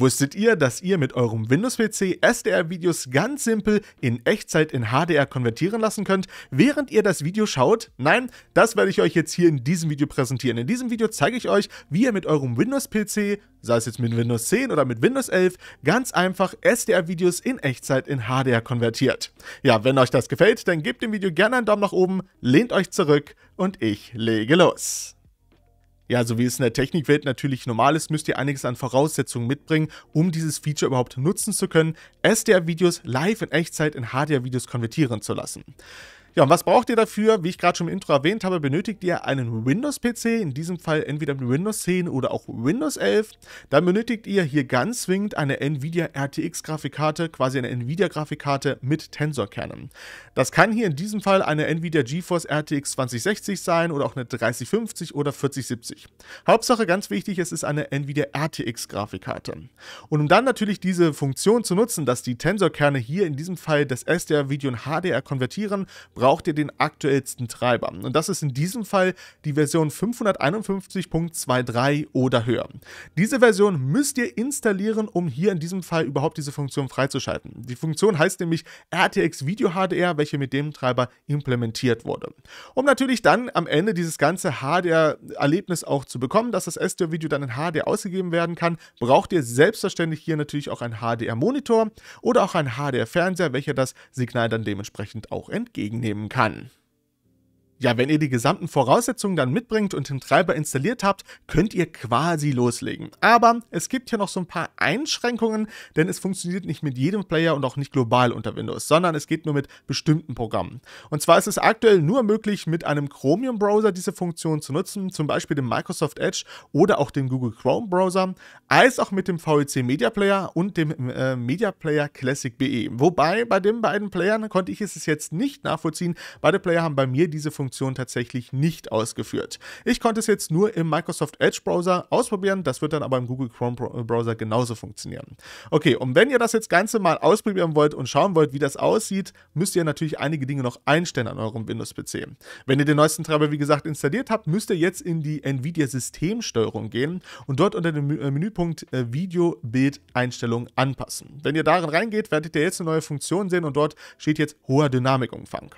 Wusstet ihr, dass ihr mit eurem Windows-PC SDR-Videos ganz simpel in Echtzeit in HDR konvertieren lassen könnt, während ihr das Video schaut? Nein, das werde ich euch jetzt hier in diesem Video präsentieren. In diesem Video zeige ich euch, wie ihr mit eurem Windows-PC, sei es jetzt mit Windows 10 oder mit Windows 11, ganz einfach SDR-Videos in Echtzeit in HDR konvertiert. Ja, wenn euch das gefällt, dann gebt dem Video gerne einen Daumen nach oben, lehnt euch zurück und ich lege los. Ja, so wie es in der Technikwelt natürlich normal ist, müsst ihr einiges an Voraussetzungen mitbringen, um dieses Feature überhaupt nutzen zu können, SDR-Videos live in Echtzeit in HDR-Videos konvertieren zu lassen. Ja, und was braucht ihr dafür? Wie ich gerade schon im Intro erwähnt habe, benötigt ihr einen Windows-PC, in diesem Fall entweder mit Windows 10 oder auch Windows 11. Dann benötigt ihr hier ganz zwingend eine NVIDIA RTX-Grafikkarte, quasi eine NVIDIA-Grafikkarte mit Tensorkernen. Das kann hier in diesem Fall eine NVIDIA GeForce RTX 2060 sein oder auch eine 3050 oder 4070. Hauptsache ganz wichtig, es ist eine NVIDIA RTX-Grafikkarte. Und um dann natürlich diese Funktion zu nutzen, dass die Tensorkerne hier in diesem Fall das SDR-Video in HDR konvertieren, braucht ihr den aktuellsten Treiber. Und das ist in diesem Fall die Version 551.23 oder höher. Diese Version müsst ihr installieren, um hier in diesem Fall überhaupt diese Funktion freizuschalten. Die Funktion heißt nämlich RTX Video HDR, welche mit dem Treiber implementiert wurde. Um natürlich dann am Ende dieses ganze HDR-Erlebnis auch zu bekommen, dass das SDR-Video dann in HDR ausgegeben werden kann, braucht ihr selbstverständlich hier natürlich auch einen HDR-Monitor oder auch einen HDR-Fernseher, welcher das Signal dann dementsprechend auch entgegennehmen ำคัน Ja, wenn ihr die gesamten Voraussetzungen dann mitbringt und den Treiber installiert habt, könnt ihr quasi loslegen. Aber es gibt hier noch so ein paar Einschränkungen, denn es funktioniert nicht mit jedem Player und auch nicht global unter Windows, sondern es geht nur mit bestimmten Programmen. Und zwar ist es aktuell nur möglich, mit einem Chromium-Browser diese Funktion zu nutzen, zum Beispiel dem Microsoft Edge oder auch dem Google Chrome-Browser, als auch mit dem VEC Media Player und dem äh, Media Player Classic BE. Wobei bei den beiden Playern konnte ich es jetzt nicht nachvollziehen. Beide Player haben bei mir diese Funktion Funktion tatsächlich nicht ausgeführt. Ich konnte es jetzt nur im Microsoft Edge Browser ausprobieren, das wird dann aber im Google Chrome äh, Browser genauso funktionieren. Okay, und wenn ihr das jetzt Ganze mal ausprobieren wollt und schauen wollt, wie das aussieht, müsst ihr natürlich einige Dinge noch einstellen an eurem Windows-PC. Wenn ihr den neuesten Treiber, wie gesagt, installiert habt, müsst ihr jetzt in die NVIDIA-Systemsteuerung gehen und dort unter dem äh, Menüpunkt äh, Video, Bild, Einstellungen anpassen. Wenn ihr darin reingeht, werdet ihr jetzt eine neue Funktion sehen und dort steht jetzt hoher Dynamikumfang.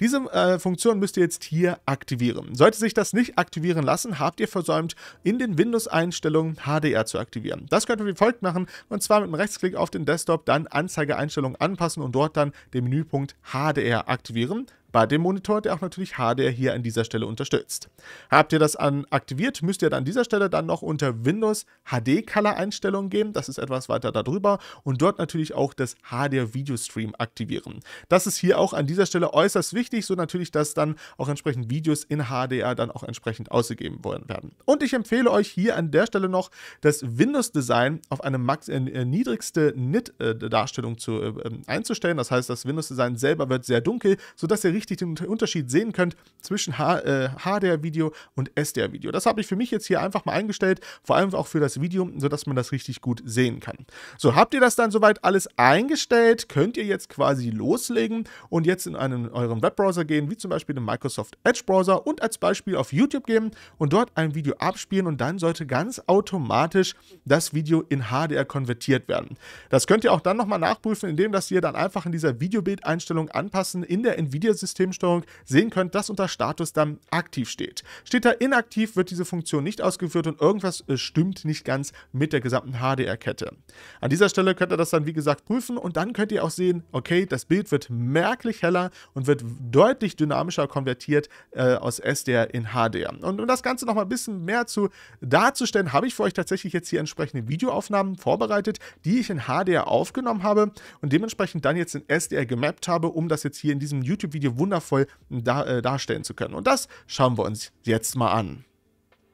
Diese äh, Funktion müsst ihr jetzt hier aktivieren. Sollte sich das nicht aktivieren lassen, habt ihr versäumt, in den Windows-Einstellungen HDR zu aktivieren. Das könnt ihr wie folgt machen, und zwar mit einem Rechtsklick auf den Desktop, dann Anzeigeeinstellungen anpassen und dort dann den Menüpunkt HDR aktivieren bei dem Monitor, der auch natürlich HDR hier an dieser Stelle unterstützt. Habt ihr das an aktiviert, müsst ihr dann an dieser Stelle dann noch unter Windows HD Color Einstellungen gehen, das ist etwas weiter darüber und dort natürlich auch das HDR Video Stream aktivieren. Das ist hier auch an dieser Stelle äußerst wichtig, so natürlich, dass dann auch entsprechend Videos in HDR dann auch entsprechend ausgegeben werden. Und ich empfehle euch hier an der Stelle noch das Windows Design auf eine Max äh, niedrigste NIT äh, Darstellung zu, äh, ähm, einzustellen. Das heißt, das Windows Design selber wird sehr dunkel, sodass ihr richtig den Unterschied sehen könnt zwischen HDR-Video äh, und SDR-Video. Das habe ich für mich jetzt hier einfach mal eingestellt, vor allem auch für das Video, sodass man das richtig gut sehen kann. So, habt ihr das dann soweit alles eingestellt, könnt ihr jetzt quasi loslegen und jetzt in einen euren Webbrowser gehen, wie zum Beispiel den Microsoft Edge Browser und als Beispiel auf YouTube gehen und dort ein Video abspielen und dann sollte ganz automatisch das Video in HDR konvertiert werden. Das könnt ihr auch dann nochmal nachprüfen, indem dass ihr dann einfach in dieser Videobildeinstellung anpassen in der Nvidia-System Systemsteuerung sehen könnt, dass unter Status dann aktiv steht. Steht da inaktiv, wird diese Funktion nicht ausgeführt und irgendwas äh, stimmt nicht ganz mit der gesamten HDR-Kette. An dieser Stelle könnt ihr das dann, wie gesagt, prüfen und dann könnt ihr auch sehen, okay, das Bild wird merklich heller und wird deutlich dynamischer konvertiert äh, aus SDR in HDR. Und um das Ganze nochmal ein bisschen mehr zu darzustellen, habe ich für euch tatsächlich jetzt hier entsprechende Videoaufnahmen vorbereitet, die ich in HDR aufgenommen habe und dementsprechend dann jetzt in SDR gemappt habe, um das jetzt hier in diesem YouTube-Video wundervoll dar, äh, darstellen zu können. Und das schauen wir uns jetzt mal an.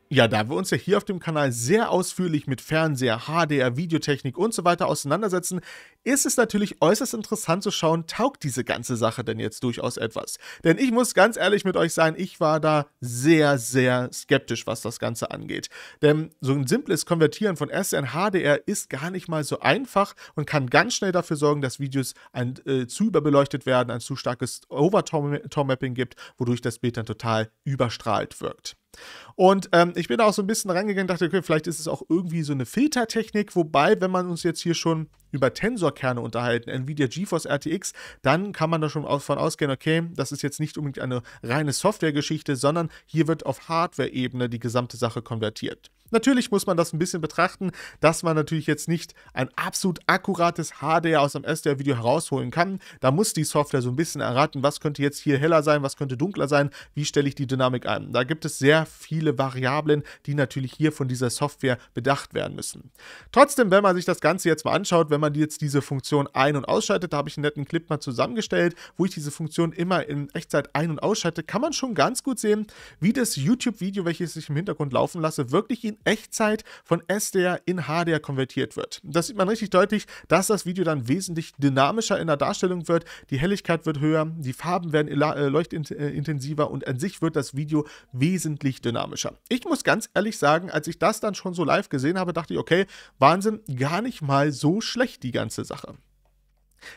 Ja, da wir uns ja hier auf dem Kanal sehr ausführlich mit Fernseher, HDR, Videotechnik und so weiter auseinandersetzen, ist es natürlich äußerst interessant zu schauen, taugt diese ganze Sache denn jetzt durchaus etwas? Denn ich muss ganz ehrlich mit euch sein, ich war da sehr, sehr skeptisch, was das Ganze angeht. Denn so ein simples Konvertieren von in HDR ist gar nicht mal so einfach und kann ganz schnell dafür sorgen, dass Videos ein, äh, zu überbeleuchtet werden, ein zu starkes Overtone-Mapping gibt, wodurch das Bild dann total überstrahlt wirkt. Und ähm, ich bin da auch so ein bisschen rangegangen, dachte, okay, vielleicht ist es auch irgendwie so eine Filtertechnik. Wobei, wenn man uns jetzt hier schon über Tensorkerne unterhalten, Nvidia GeForce RTX, dann kann man da schon davon ausgehen, okay, das ist jetzt nicht unbedingt eine reine Softwaregeschichte, sondern hier wird auf Hardware-Ebene die gesamte Sache konvertiert. Natürlich muss man das ein bisschen betrachten, dass man natürlich jetzt nicht ein absolut akkurates HDR aus einem SDR-Video herausholen kann. Da muss die Software so ein bisschen erraten, was könnte jetzt hier heller sein, was könnte dunkler sein, wie stelle ich die Dynamik ein. Da gibt es sehr viele Variablen, die natürlich hier von dieser Software bedacht werden müssen. Trotzdem, wenn man sich das Ganze jetzt mal anschaut, wenn man jetzt diese Funktion ein- und ausschaltet, da habe ich einen netten Clip mal zusammengestellt, wo ich diese Funktion immer in Echtzeit ein- und ausschalte, kann man schon ganz gut sehen, wie das YouTube-Video, welches ich im Hintergrund laufen lasse, wirklich in Echtzeit von SDR in HDR konvertiert wird. Das sieht man richtig deutlich, dass das Video dann wesentlich dynamischer in der Darstellung wird, die Helligkeit wird höher, die Farben werden äh, leuchtintensiver äh, und an sich wird das Video wesentlich dynamischer. Ich muss ganz ehrlich sagen, als ich das dann schon so live gesehen habe, dachte ich, okay, Wahnsinn, gar nicht mal so schlecht die ganze Sache.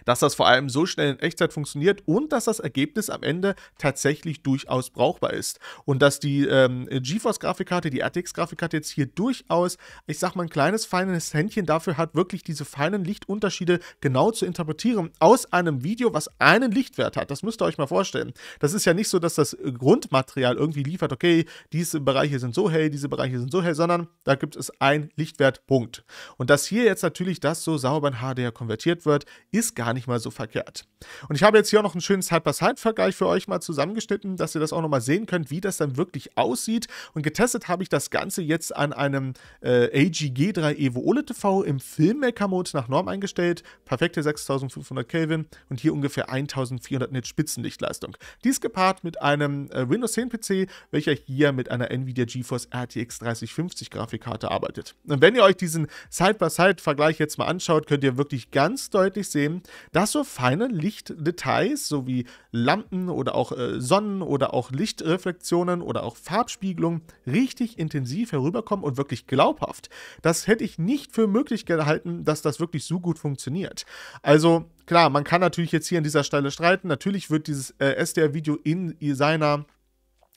Dass das vor allem so schnell in Echtzeit funktioniert und dass das Ergebnis am Ende tatsächlich durchaus brauchbar ist. Und dass die ähm, GeForce-Grafikkarte, die RTX-Grafikkarte jetzt hier durchaus, ich sag mal, ein kleines feines Händchen dafür hat, wirklich diese feinen Lichtunterschiede genau zu interpretieren aus einem Video, was einen Lichtwert hat. Das müsst ihr euch mal vorstellen. Das ist ja nicht so, dass das äh, Grundmaterial irgendwie liefert, okay, diese Bereiche sind so hell, diese Bereiche sind so hell, sondern da gibt es einen Lichtwertpunkt. Und dass hier jetzt natürlich das so sauber in HDR konvertiert wird, ist gar nicht mal so verkehrt. Und ich habe jetzt hier auch noch einen schönen Side-by-Side-Vergleich für euch mal zusammengeschnitten, dass ihr das auch nochmal sehen könnt, wie das dann wirklich aussieht. Und getestet habe ich das Ganze jetzt an einem äh, AGG3 Evo OLED TV im Filmmaker-Mode nach Norm eingestellt. Perfekte 6500 Kelvin und hier ungefähr 1400 Nit Spitzenlichtleistung. Dies gepaart mit einem äh, Windows 10 PC, welcher hier mit einer Nvidia GeForce RTX 3050 Grafikkarte arbeitet. Und wenn ihr euch diesen Side-by-Side-Vergleich jetzt mal anschaut, könnt ihr wirklich ganz deutlich sehen, Film, dass so feine Lichtdetails sowie Lampen oder auch äh, Sonnen oder auch Lichtreflektionen oder auch Farbspiegelung richtig intensiv herüberkommen und wirklich glaubhaft. Das hätte ich nicht für möglich gehalten, dass das wirklich so gut funktioniert. Also klar, man kann natürlich jetzt hier an dieser Stelle streiten. Natürlich wird dieses äh, SDR-Video in seiner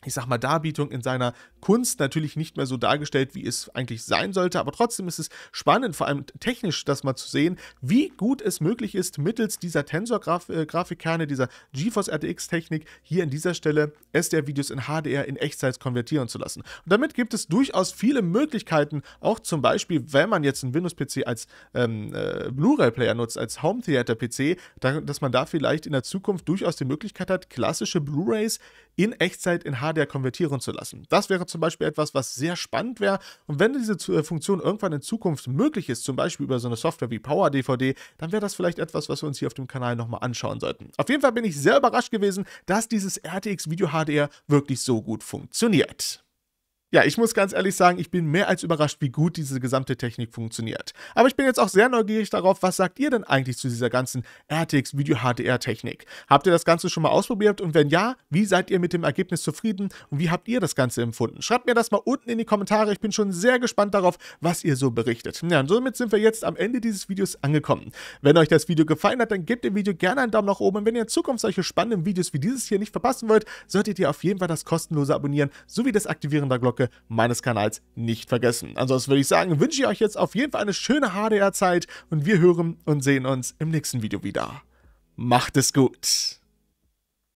ich sag mal, Darbietung in seiner Kunst natürlich nicht mehr so dargestellt, wie es eigentlich sein sollte, aber trotzdem ist es spannend, vor allem technisch das mal zu sehen, wie gut es möglich ist, mittels dieser Tensor-Grafikkerne, äh, dieser GeForce RTX-Technik hier an dieser Stelle SDR-Videos in HDR in Echtzeit konvertieren zu lassen. Und damit gibt es durchaus viele Möglichkeiten, auch zum Beispiel, wenn man jetzt einen Windows-PC als ähm, äh, Blu-ray-Player nutzt, als Home-Theater-PC, dass man da vielleicht in der Zukunft durchaus die Möglichkeit hat, klassische Blu-rays in Echtzeit in HDR Stadia konvertieren zu lassen. Das wäre zum Beispiel etwas, was sehr spannend wäre. Und wenn diese äh, Funktion irgendwann in Zukunft möglich ist, zum Beispiel über so eine Software wie Power DVD, dann wäre das vielleicht etwas, was wir uns hier auf dem Kanal nochmal anschauen sollten. Auf jeden Fall bin ich sehr überrascht gewesen, dass dieses RTX Video HDR wirklich so gut funktioniert. Ja, ich muss ganz ehrlich sagen, ich bin mehr als überrascht, wie gut diese gesamte Technik funktioniert. Aber ich bin jetzt auch sehr neugierig darauf, was sagt ihr denn eigentlich zu dieser ganzen RTX Video HDR Technik? Habt ihr das Ganze schon mal ausprobiert und wenn ja, wie seid ihr mit dem Ergebnis zufrieden und wie habt ihr das Ganze empfunden? Schreibt mir das mal unten in die Kommentare, ich bin schon sehr gespannt darauf, was ihr so berichtet. Ja, und somit sind wir jetzt am Ende dieses Videos angekommen. Wenn euch das Video gefallen hat, dann gebt dem Video gerne einen Daumen nach oben und wenn ihr in Zukunft solche spannenden Videos wie dieses hier nicht verpassen wollt, solltet ihr auf jeden Fall das kostenlose abonnieren sowie das Aktivieren der Glocke Glocke meines Kanals nicht vergessen. Ansonsten würde ich sagen, wünsche ich euch jetzt auf jeden Fall eine schöne HDR-Zeit und wir hören und sehen uns im nächsten Video wieder. Macht es gut!